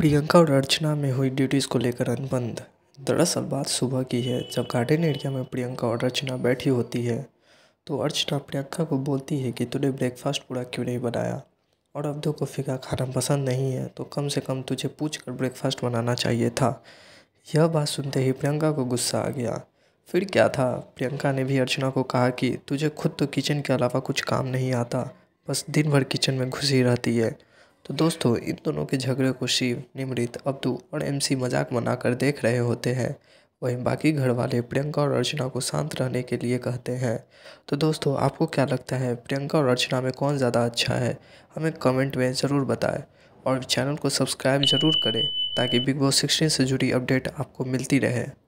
प्रियंका और अर्चना में हुई ड्यूटीज़ को लेकर अनबंद दरअसल बात सुबह की है जब गार्डन एरिया में प्रियंका और अर्चना बैठी होती है तो अर्चना प्रियंका को बोलती है कि तूने ब्रेकफास्ट पूरा क्यों नहीं बनाया और दो को फिका खाना पसंद नहीं है तो कम से कम तुझे पूछ कर ब्रेकफास्ट बनाना चाहिए था यह बात सुनते ही प्रियंका को गुस्सा आ गया फिर क्या था प्रियंका ने भी अर्चना को कहा कि तुझे खुद तो किचन के अलावा कुछ काम नहीं आता बस दिन भर किचन में घुसी रहती है तो दोस्तों इन दोनों के झगड़े को शिव निमृत अब्दू और एमसी मजाक बनाकर देख रहे होते हैं वहीं बाकी घर वाले प्रियंका और अर्चना को शांत रहने के लिए कहते हैं तो दोस्तों आपको क्या लगता है प्रियंका और अर्चना में कौन ज़्यादा अच्छा है हमें कमेंट में ज़रूर बताएं और चैनल को सब्सक्राइब ज़रूर करें ताकि बिग बॉस सिक्सटीन से जुड़ी अपडेट आपको मिलती रहे